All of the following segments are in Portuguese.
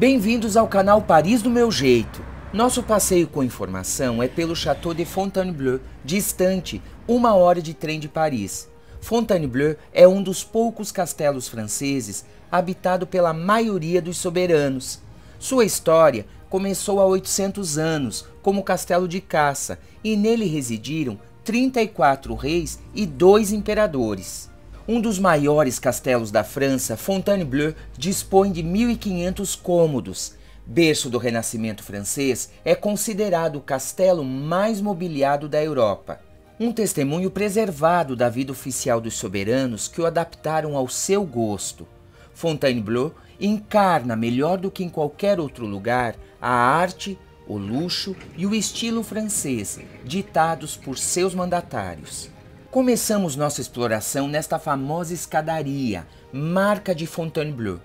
Bem-vindos ao canal Paris do Meu Jeito. Nosso passeio com informação é pelo Château de Fontainebleau, distante uma hora de trem de Paris. Fontainebleau é um dos poucos castelos franceses habitado pela maioria dos soberanos. Sua história começou há 800 anos como castelo de caça e nele residiram 34 reis e dois imperadores. Um dos maiores castelos da França, Fontainebleau dispõe de 1.500 cômodos. Berço do Renascimento francês, é considerado o castelo mais mobiliado da Europa. Um testemunho preservado da vida oficial dos soberanos que o adaptaram ao seu gosto. Fontainebleau encarna melhor do que em qualquer outro lugar a arte, o luxo e o estilo francês, ditados por seus mandatários. Começamos nossa exploração nesta famosa escadaria, marca de Fontainebleau.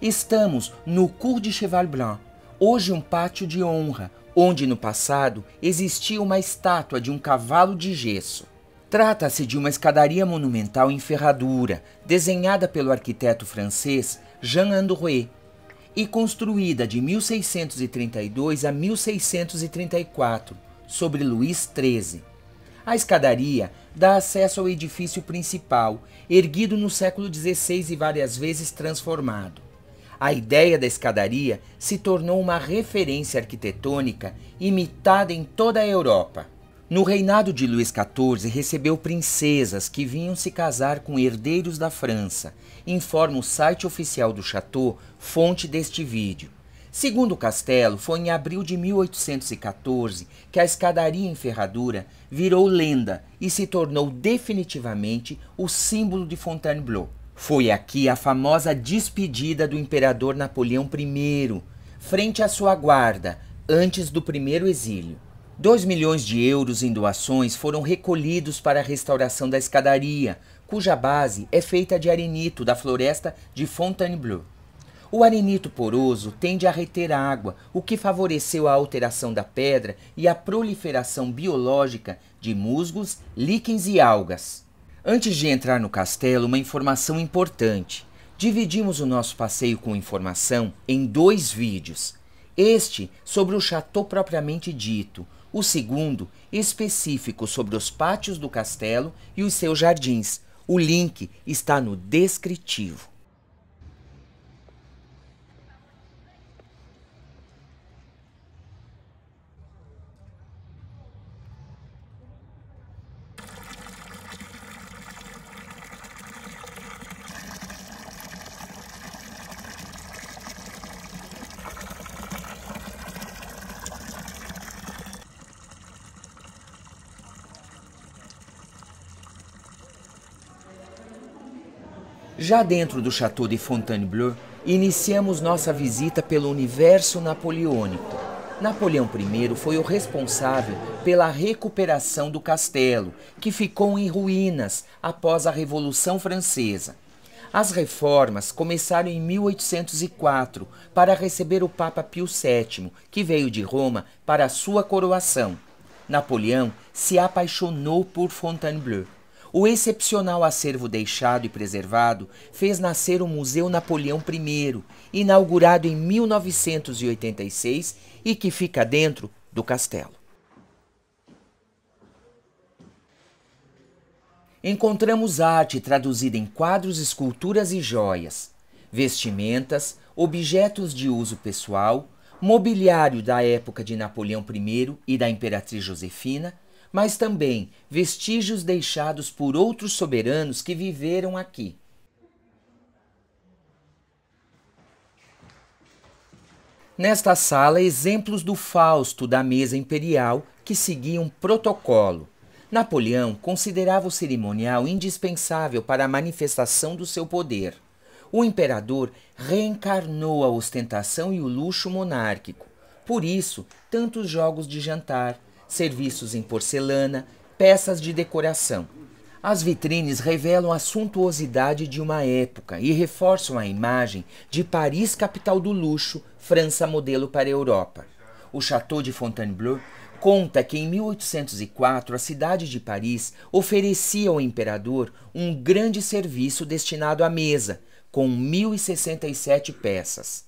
Estamos no Cours de Cheval Blanc, hoje um pátio de honra, onde no passado existia uma estátua de um cavalo de gesso. Trata-se de uma escadaria monumental em ferradura, desenhada pelo arquiteto francês Jean Androuet e construída de 1632 a 1634, sobre Luís XIII. A escadaria dá acesso ao edifício principal, erguido no século XVI e várias vezes transformado. A ideia da escadaria se tornou uma referência arquitetônica imitada em toda a Europa. No reinado de Luís XIV, recebeu princesas que vinham se casar com herdeiros da França, informa o site oficial do Chateau, fonte deste vídeo. Segundo Castelo, foi em abril de 1814 que a escadaria em ferradura virou lenda e se tornou definitivamente o símbolo de Fontainebleau. Foi aqui a famosa despedida do imperador Napoleão I, frente à sua guarda, antes do primeiro exílio. Dois milhões de euros em doações foram recolhidos para a restauração da escadaria, cuja base é feita de arenito da floresta de Fontainebleau. O arenito poroso tende a reter água, o que favoreceu a alteração da pedra e a proliferação biológica de musgos, líquens e algas. Antes de entrar no castelo, uma informação importante. Dividimos o nosso passeio com informação em dois vídeos. Este sobre o chateau propriamente dito, o segundo específico sobre os pátios do castelo e os seus jardins. O link está no descritivo. Já dentro do Château de Fontainebleau, iniciamos nossa visita pelo universo napoleônico. Napoleão I foi o responsável pela recuperação do castelo, que ficou em ruínas após a Revolução Francesa. As reformas começaram em 1804 para receber o Papa Pio VII, que veio de Roma para sua coroação. Napoleão se apaixonou por Fontainebleau o excepcional acervo deixado e preservado fez nascer o Museu Napoleão I, inaugurado em 1986 e que fica dentro do castelo. Encontramos arte traduzida em quadros, esculturas e joias, vestimentas, objetos de uso pessoal, mobiliário da época de Napoleão I e da Imperatriz Josefina mas também vestígios deixados por outros soberanos que viveram aqui. Nesta sala, exemplos do Fausto da mesa imperial que seguia um protocolo. Napoleão considerava o cerimonial indispensável para a manifestação do seu poder. O imperador reencarnou a ostentação e o luxo monárquico. Por isso, tantos jogos de jantar, serviços em porcelana, peças de decoração. As vitrines revelam a suntuosidade de uma época e reforçam a imagem de Paris, capital do luxo, França modelo para a Europa. O Château de Fontainebleau conta que em 1804 a cidade de Paris oferecia ao imperador um grande serviço destinado à mesa, com 1067 peças.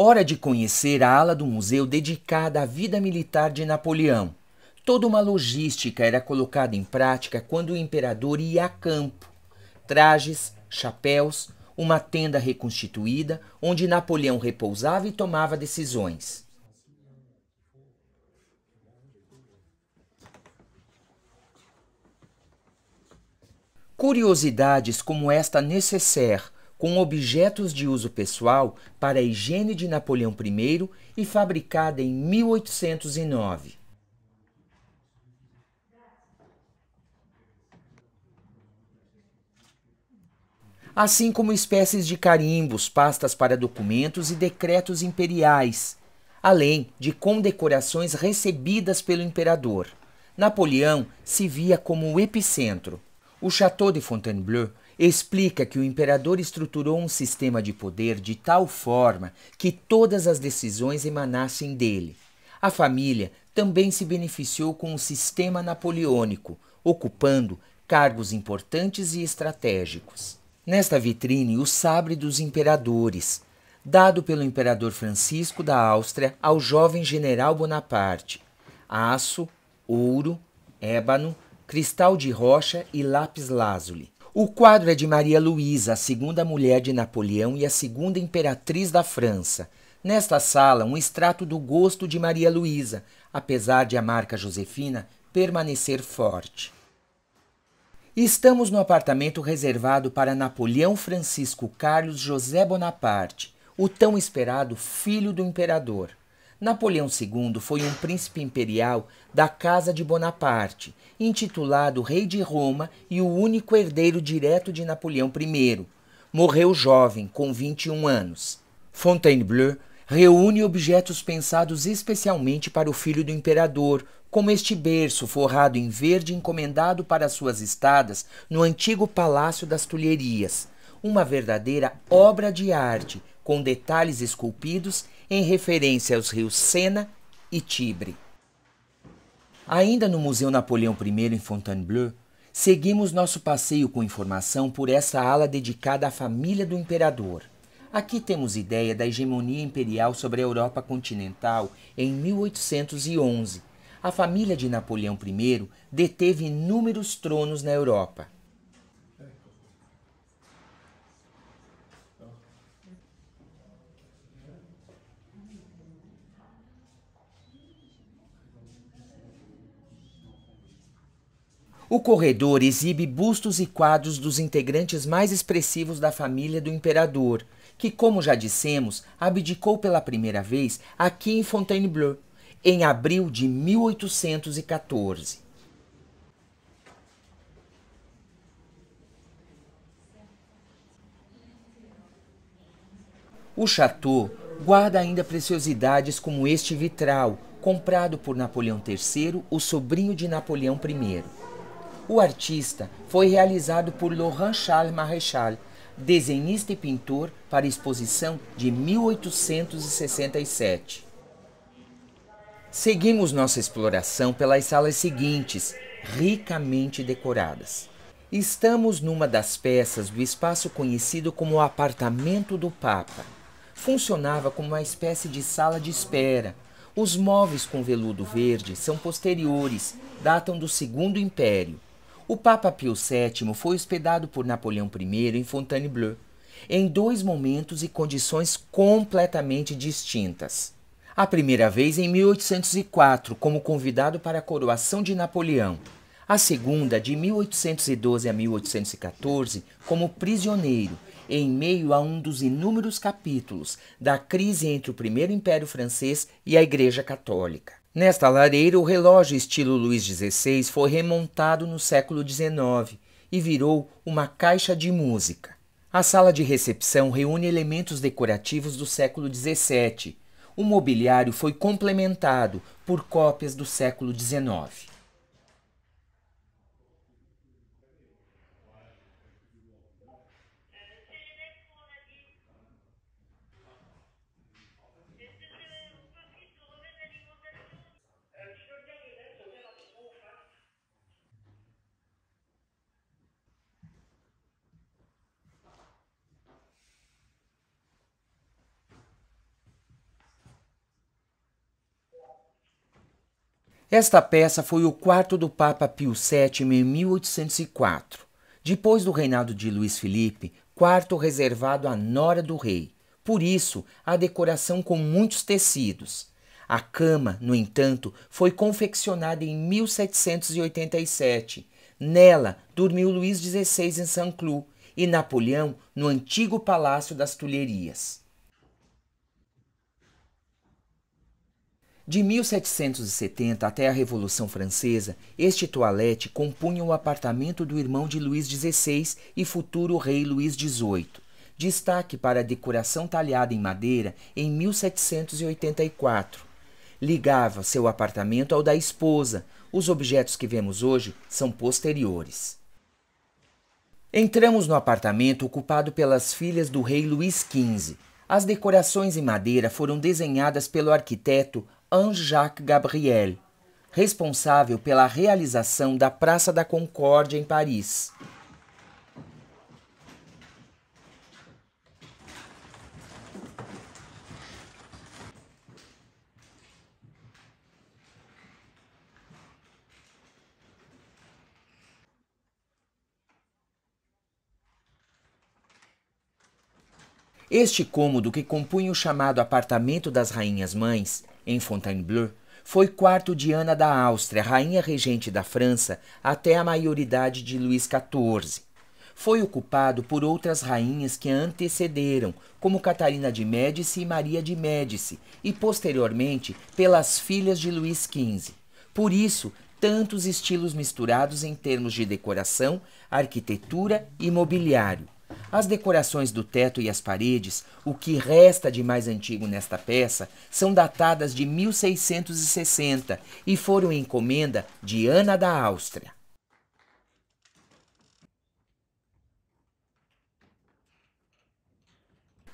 Hora de conhecer a ala do museu dedicada à vida militar de Napoleão. Toda uma logística era colocada em prática quando o imperador ia a campo. Trajes, chapéus, uma tenda reconstituída onde Napoleão repousava e tomava decisões. Curiosidades como esta necessaire com objetos de uso pessoal para a higiene de Napoleão I e fabricada em 1809. Assim como espécies de carimbos, pastas para documentos e decretos imperiais, além de condecorações recebidas pelo imperador. Napoleão se via como o epicentro. O Château de Fontainebleau explica que o imperador estruturou um sistema de poder de tal forma que todas as decisões emanassem dele. A família também se beneficiou com o sistema napoleônico, ocupando cargos importantes e estratégicos. Nesta vitrine, o sabre dos imperadores, dado pelo imperador Francisco da Áustria ao jovem general Bonaparte. Aço, ouro, ébano, cristal de rocha e lápis lazuli. O quadro é de Maria Luísa, a segunda mulher de Napoleão e a segunda imperatriz da França. Nesta sala, um extrato do gosto de Maria Luísa, apesar de a marca Josefina permanecer forte. Estamos no apartamento reservado para Napoleão Francisco Carlos José Bonaparte, o tão esperado filho do imperador. Napoleão II foi um príncipe imperial da Casa de Bonaparte, intitulado Rei de Roma e o único herdeiro direto de Napoleão I. Morreu jovem, com 21 anos. Fontainebleau reúne objetos pensados especialmente para o filho do imperador, como este berço forrado em verde encomendado para suas estadas no antigo Palácio das Tulherias. Uma verdadeira obra de arte, com detalhes esculpidos em referência aos rios Sena e Tibre. Ainda no Museu Napoleão I em Fontainebleau, seguimos nosso passeio com informação por essa ala dedicada à família do imperador. Aqui temos ideia da hegemonia imperial sobre a Europa continental em 1811. A família de Napoleão I deteve inúmeros tronos na Europa. O corredor exibe bustos e quadros dos integrantes mais expressivos da família do imperador, que, como já dissemos, abdicou pela primeira vez aqui em Fontainebleau, em abril de 1814. O Chateau guarda ainda preciosidades como este vitral, comprado por Napoleão III, o sobrinho de Napoleão I. O artista foi realizado por Laurent Charles Maréchal, desenhista e pintor, para a exposição de 1867. Seguimos nossa exploração pelas salas seguintes, ricamente decoradas. Estamos numa das peças do espaço conhecido como o Apartamento do Papa. Funcionava como uma espécie de sala de espera. Os móveis com veludo verde são posteriores, datam do Segundo Império. O Papa Pio VII foi hospedado por Napoleão I em Fontainebleau, em dois momentos e condições completamente distintas. A primeira vez em 1804, como convidado para a coroação de Napoleão. A segunda, de 1812 a 1814, como prisioneiro, em meio a um dos inúmeros capítulos da crise entre o Primeiro Império Francês e a Igreja Católica. Nesta lareira, o relógio estilo Luís XVI foi remontado no século XIX e virou uma caixa de música. A sala de recepção reúne elementos decorativos do século XVII. O mobiliário foi complementado por cópias do século XIX. Esta peça foi o quarto do Papa Pio VII em 1804, depois do reinado de Luiz Felipe, quarto reservado à nora do rei. Por isso, a decoração com muitos tecidos. A cama, no entanto, foi confeccionada em 1787. Nela dormiu Luís XVI em Saint-Cloud e Napoleão no antigo Palácio das Tulherias. De 1770 até a Revolução Francesa, este toalete compunha o apartamento do irmão de Luís XVI e futuro rei Luís XVIII. Destaque para a decoração talhada em madeira em 1784. Ligava seu apartamento ao da esposa. Os objetos que vemos hoje são posteriores. Entramos no apartamento ocupado pelas filhas do rei Luís XV. As decorações em madeira foram desenhadas pelo arquiteto Anne-Jacques Gabriel, responsável pela realização da Praça da Concórdia em Paris. Este cômodo, que compunha o chamado Apartamento das Rainhas Mães, em Fontainebleau, foi quarto de Ana da Áustria, rainha regente da França, até a maioridade de Luís XIV. Foi ocupado por outras rainhas que a antecederam, como Catarina de Médici e Maria de Médici, e posteriormente pelas filhas de Luís XV. Por isso, tantos estilos misturados em termos de decoração, arquitetura e mobiliário. As decorações do teto e as paredes, o que resta de mais antigo nesta peça, são datadas de 1660 e foram encomenda de Ana da Áustria.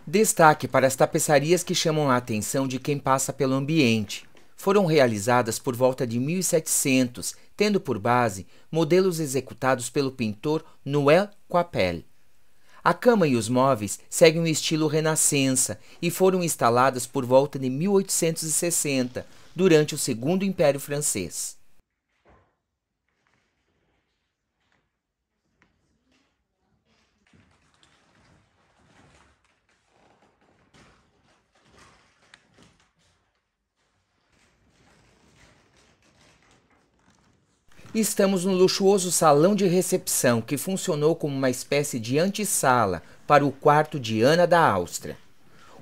Destaque para as tapeçarias que chamam a atenção de quem passa pelo ambiente. Foram realizadas por volta de 1700, tendo por base modelos executados pelo pintor Noël Coipel. A cama e os móveis seguem o estilo renascença e foram instaladas por volta de 1860, durante o Segundo Império Francês. Estamos no luxuoso salão de recepção que funcionou como uma espécie de antessala para o quarto de Ana da Áustria.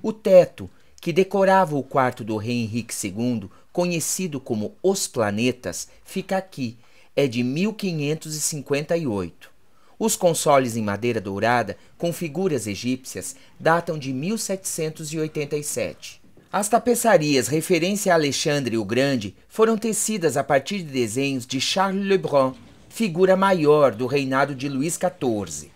O teto, que decorava o quarto do rei Henrique II, conhecido como Os Planetas, fica aqui, é de 1558. Os consoles em madeira dourada, com figuras egípcias, datam de 1787. As tapeçarias referência a Alexandre o Grande foram tecidas a partir de desenhos de Charles Lebrun, figura maior do reinado de Luís XIV.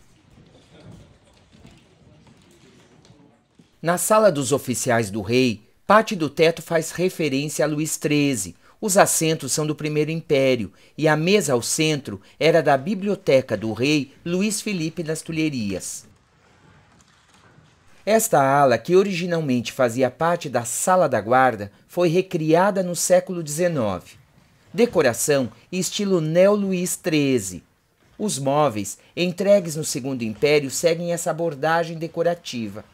Na sala dos oficiais do rei, parte do teto faz referência a Luís XIII, os assentos são do primeiro império e a mesa ao centro era da biblioteca do rei Luís Felipe das Tulherias. Esta ala, que originalmente fazia parte da Sala da Guarda, foi recriada no século XIX. Decoração estilo neo-Luís XIII. Os móveis, entregues no Segundo Império, seguem essa abordagem decorativa.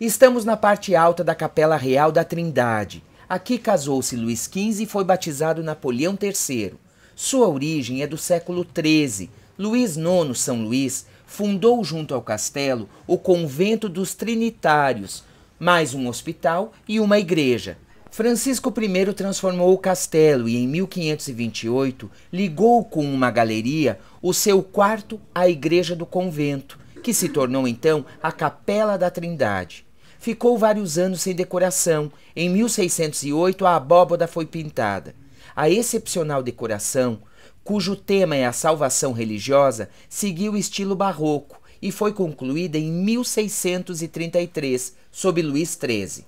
Estamos na parte alta da Capela Real da Trindade. Aqui casou-se Luís XV e foi batizado Napoleão III. Sua origem é do século XIII. Luís IX São Luís fundou junto ao castelo o convento dos Trinitários, mais um hospital e uma igreja. Francisco I transformou o castelo e, em 1528, ligou com uma galeria o seu quarto à igreja do convento, que se tornou então a Capela da Trindade. Ficou vários anos sem decoração. Em 1608, a abóboda foi pintada. A excepcional decoração, cujo tema é a salvação religiosa, seguiu o estilo barroco e foi concluída em 1633, sob Luís XIII.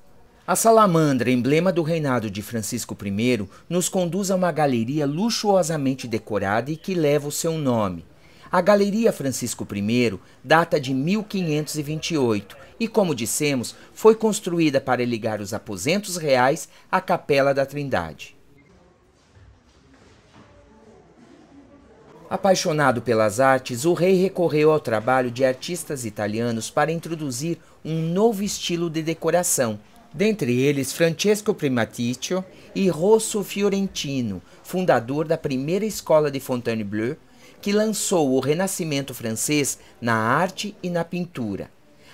A salamandra, emblema do reinado de Francisco I, nos conduz a uma galeria luxuosamente decorada e que leva o seu nome. A Galeria Francisco I data de 1528 e, como dissemos, foi construída para ligar os aposentos reais à Capela da Trindade. Apaixonado pelas artes, o rei recorreu ao trabalho de artistas italianos para introduzir um novo estilo de decoração, dentre eles Francesco Primaticcio e Rosso Fiorentino, fundador da primeira escola de Fontainebleau, que lançou o Renascimento francês na arte e na pintura.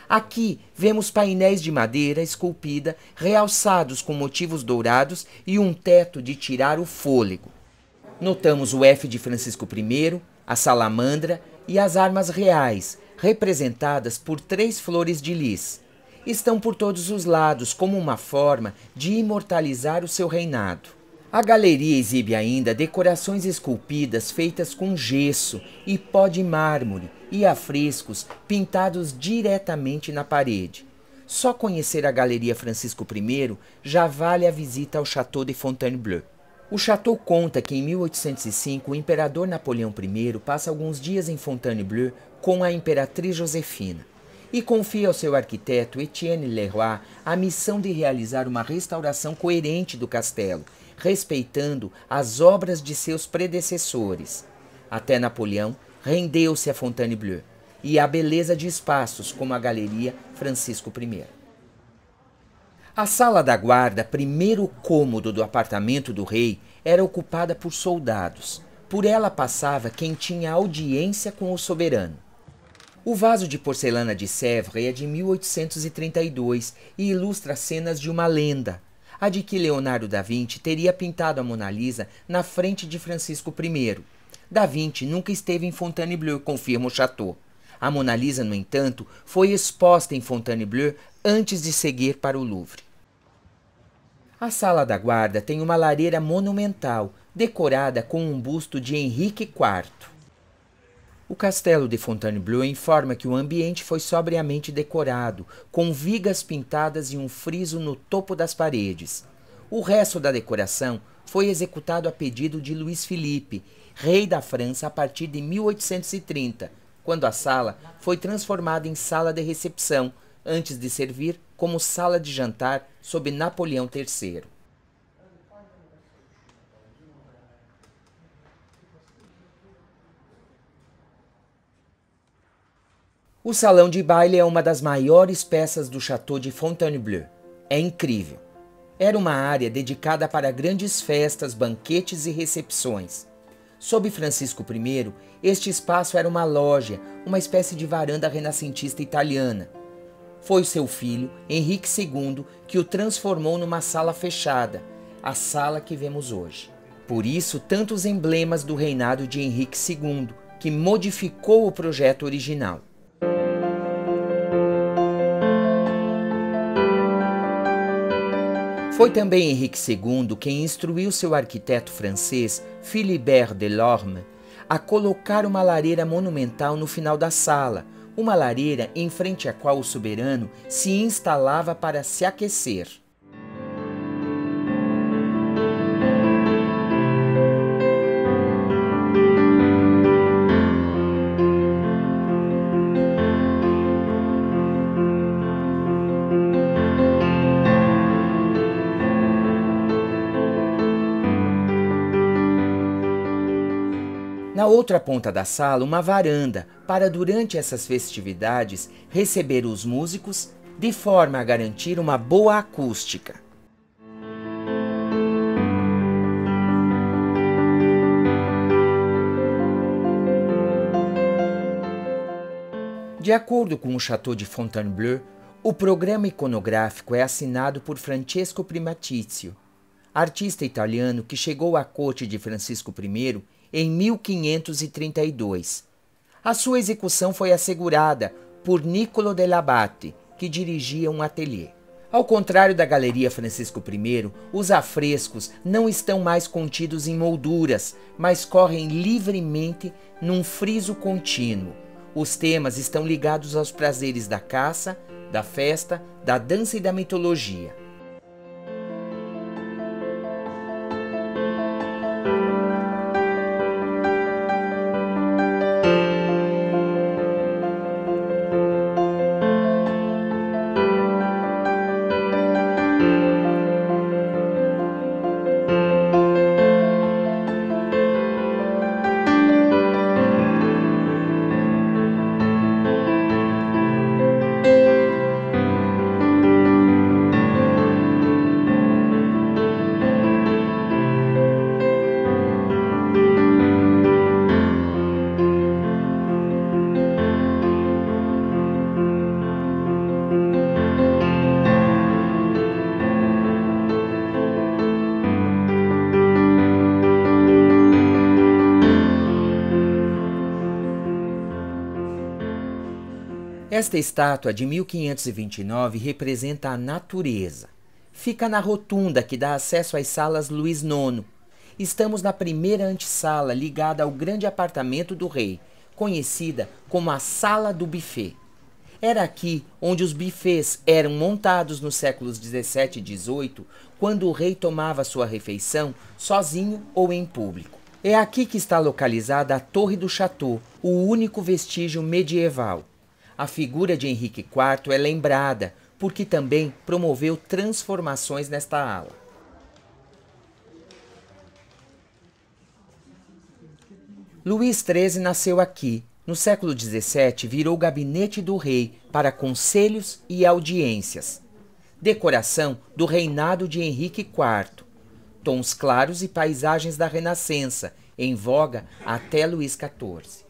Aqui vemos painéis de madeira esculpida realçados com motivos dourados e um teto de tirar o fôlego. Notamos o F de Francisco I, a salamandra e as armas reais, representadas por três flores de lis. Estão por todos os lados como uma forma de imortalizar o seu reinado. A galeria exibe ainda decorações esculpidas feitas com gesso e pó de mármore, e afrescos pintados diretamente na parede. Só conhecer a Galeria Francisco I já vale a visita ao Château de Fontainebleau. O Chateau conta que em 1805 o imperador Napoleão I passa alguns dias em Fontainebleau com a imperatriz Josefina e confia ao seu arquiteto Etienne Leroy a missão de realizar uma restauração coerente do castelo, respeitando as obras de seus predecessores. Até Napoleão, rendeu-se a Fontainebleau e a beleza de espaços como a Galeria Francisco I. A sala da guarda, primeiro cômodo do apartamento do rei, era ocupada por soldados. Por ela passava quem tinha audiência com o soberano. O vaso de porcelana de Sèvres é de 1832 e ilustra cenas de uma lenda, a de que Leonardo da Vinci teria pintado a Mona Lisa na frente de Francisco I, da Vinci nunca esteve em Fontainebleau, confirma o Chateau. A Mona Lisa, no entanto, foi exposta em Fontainebleau antes de seguir para o Louvre. A sala da guarda tem uma lareira monumental, decorada com um busto de Henrique IV. O castelo de Fontainebleau informa que o ambiente foi sobriamente decorado, com vigas pintadas e um friso no topo das paredes. O resto da decoração foi executado a pedido de Luiz Felipe rei da França a partir de 1830, quando a sala foi transformada em sala de recepção, antes de servir como sala de jantar sob Napoleão III. O salão de baile é uma das maiores peças do Château de Fontainebleau. É incrível. Era uma área dedicada para grandes festas, banquetes e recepções. Sob Francisco I, este espaço era uma loja, uma espécie de varanda renascentista italiana. Foi seu filho, Henrique II, que o transformou numa sala fechada, a sala que vemos hoje. Por isso, tantos emblemas do reinado de Henrique II, que modificou o projeto original. Foi também Henrique II quem instruiu seu arquiteto francês, Philibert Delorme, a colocar uma lareira monumental no final da sala, uma lareira em frente à qual o soberano se instalava para se aquecer. outra ponta da sala, uma varanda para, durante essas festividades, receber os músicos de forma a garantir uma boa acústica. De acordo com o Château de Fontainebleau, o programa iconográfico é assinado por Francesco Primatizio, artista italiano que chegou à corte de Francisco I em 1532. A sua execução foi assegurada por Niccolo dell'Abate, que dirigia um ateliê. Ao contrário da Galeria Francisco I, os afrescos não estão mais contidos em molduras, mas correm livremente num friso contínuo. Os temas estão ligados aos prazeres da caça, da festa, da dança e da mitologia. Esta estátua de 1529 representa a natureza. Fica na rotunda que dá acesso às salas Luís IX. Estamos na primeira antessala ligada ao grande apartamento do rei, conhecida como a Sala do Buffet. Era aqui onde os bufês eram montados nos séculos 17 e 18, quando o rei tomava sua refeição sozinho ou em público. É aqui que está localizada a Torre do Chateau, o único vestígio medieval a figura de Henrique IV é lembrada porque também promoveu transformações nesta ala. Luís XIII nasceu aqui. No século XVII, virou gabinete do rei para conselhos e audiências. Decoração do reinado de Henrique IV. Tons claros e paisagens da Renascença, em voga até Luís XIV.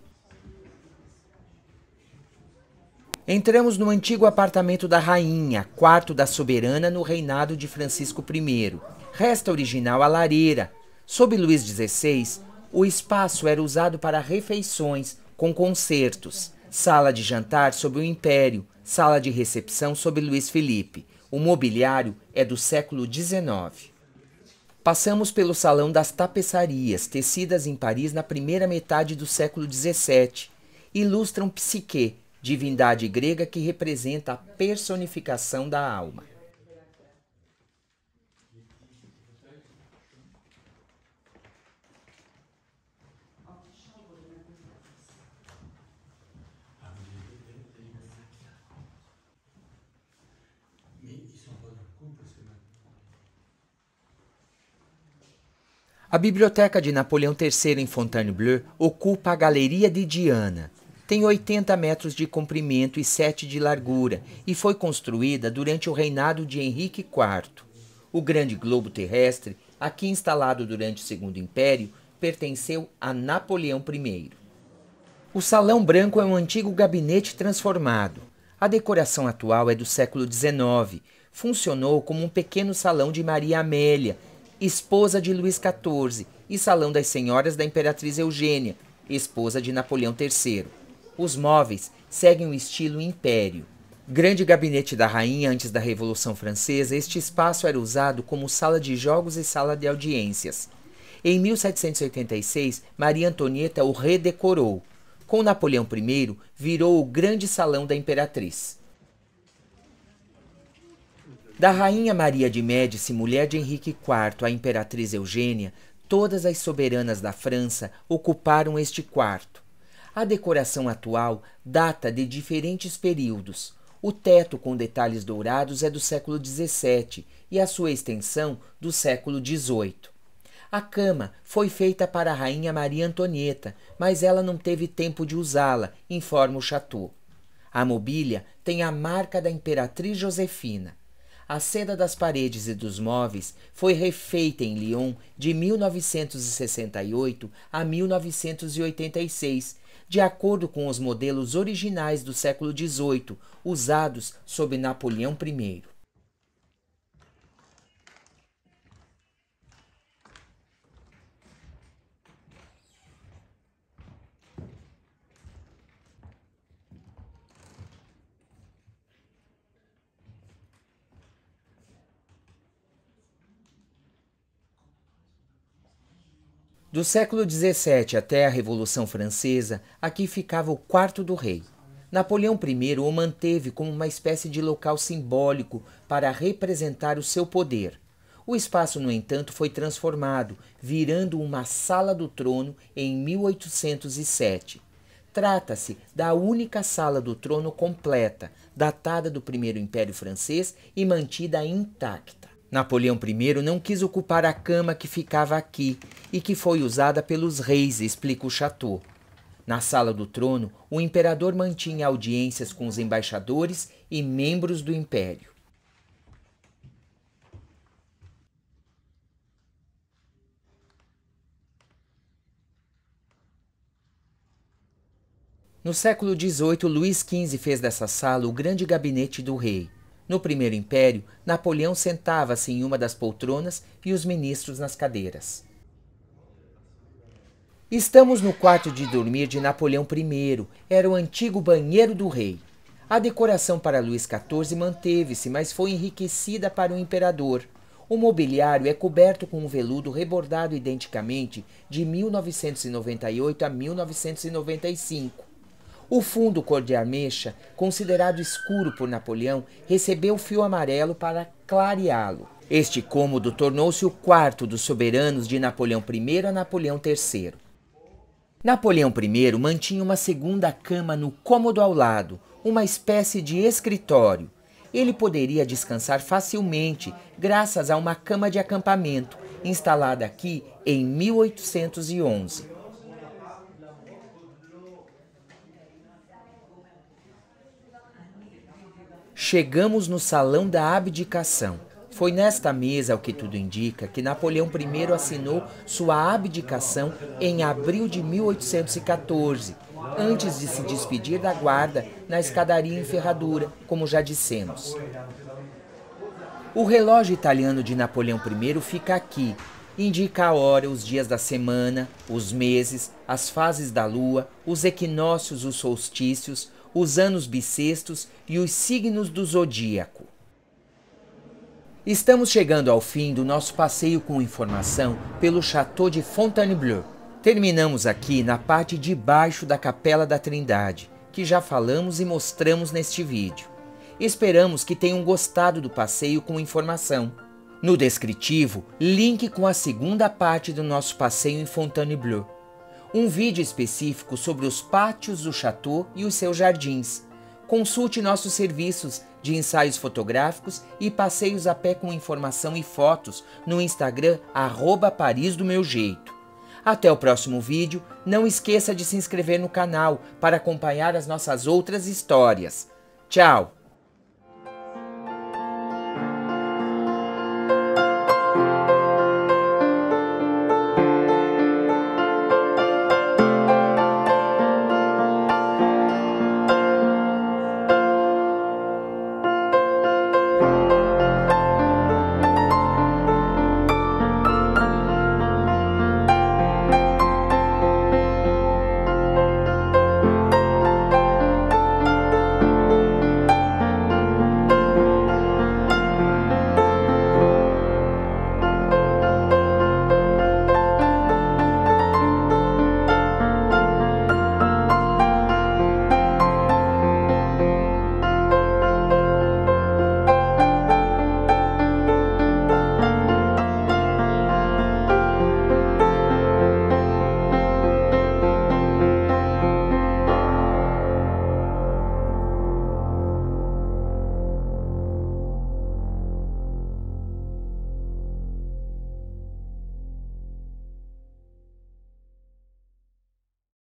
Entramos no antigo apartamento da rainha, quarto da soberana no reinado de Francisco I. Resta original a lareira. Sob Luís XVI, o espaço era usado para refeições com concertos, sala de jantar sob o Império, sala de recepção sob Luís Felipe. O mobiliário é do século XIX. Passamos pelo Salão das Tapeçarias, tecidas em Paris na primeira metade do século XVII. Ilustram Psique, divindade grega que representa a personificação da alma. A biblioteca de Napoleão III em Fontainebleau ocupa a Galeria de Diana, tem 80 metros de comprimento e 7 de largura e foi construída durante o reinado de Henrique IV. O grande globo terrestre, aqui instalado durante o Segundo Império, pertenceu a Napoleão I. O Salão Branco é um antigo gabinete transformado. A decoração atual é do século XIX. Funcionou como um pequeno salão de Maria Amélia, esposa de Luís XIV, e salão das senhoras da Imperatriz Eugênia, esposa de Napoleão III. Os móveis seguem o estilo império. Grande gabinete da rainha antes da Revolução Francesa, este espaço era usado como sala de jogos e sala de audiências. Em 1786, Maria Antonieta o redecorou. Com Napoleão I, virou o Grande Salão da Imperatriz. Da Rainha Maria de Médici, mulher de Henrique IV, à Imperatriz Eugênia, todas as soberanas da França ocuparam este quarto. A decoração atual data de diferentes períodos. O teto com detalhes dourados é do século XVII e a sua extensão do século XVIII. A cama foi feita para a rainha Maria Antonieta, mas ela não teve tempo de usá-la, informa o Chateau. A mobília tem a marca da imperatriz Josefina. A seda das paredes e dos móveis foi refeita em Lyon de 1968 a 1986 de acordo com os modelos originais do século XVIII, usados sob Napoleão I. Do século XVII até a Revolução Francesa, aqui ficava o quarto do rei. Napoleão I o manteve como uma espécie de local simbólico para representar o seu poder. O espaço, no entanto, foi transformado, virando uma sala do trono em 1807. Trata-se da única sala do trono completa, datada do Primeiro Império Francês e mantida intacta. Napoleão I não quis ocupar a cama que ficava aqui e que foi usada pelos reis, explica o Chateau. Na sala do trono, o imperador mantinha audiências com os embaixadores e membros do império. No século XVIII, Luís XV fez dessa sala o grande gabinete do rei. No primeiro império, Napoleão sentava-se em uma das poltronas e os ministros nas cadeiras. Estamos no quarto de dormir de Napoleão I, era o antigo banheiro do rei. A decoração para Luís XIV manteve-se, mas foi enriquecida para o imperador. O mobiliário é coberto com um veludo rebordado identicamente de 1998 a 1995 o fundo cor de ameixa, considerado escuro por Napoleão, recebeu fio amarelo para clareá-lo. Este cômodo tornou-se o quarto dos soberanos de Napoleão I a Napoleão III. Napoleão I mantinha uma segunda cama no cômodo ao lado, uma espécie de escritório. Ele poderia descansar facilmente graças a uma cama de acampamento instalada aqui em 1811. Chegamos no salão da abdicação. Foi nesta mesa, o que tudo indica, que Napoleão I assinou sua abdicação em abril de 1814, antes de se despedir da guarda na escadaria em ferradura, como já dissemos. O relógio italiano de Napoleão I fica aqui. Indica a hora, os dias da semana, os meses, as fases da lua, os equinócios, os solstícios, os anos bissextos e os signos do zodíaco. Estamos chegando ao fim do nosso passeio com informação pelo Château de Fontainebleau. Terminamos aqui na parte de baixo da Capela da Trindade, que já falamos e mostramos neste vídeo. Esperamos que tenham gostado do passeio com informação. No descritivo, link com a segunda parte do nosso passeio em Fontainebleau um vídeo específico sobre os pátios do Chateau e os seus jardins. Consulte nossos serviços de ensaios fotográficos e passeios a pé com informação e fotos no Instagram @parisdo_meu_jeito. Paris do Meu Jeito. Até o próximo vídeo, não esqueça de se inscrever no canal para acompanhar as nossas outras histórias. Tchau!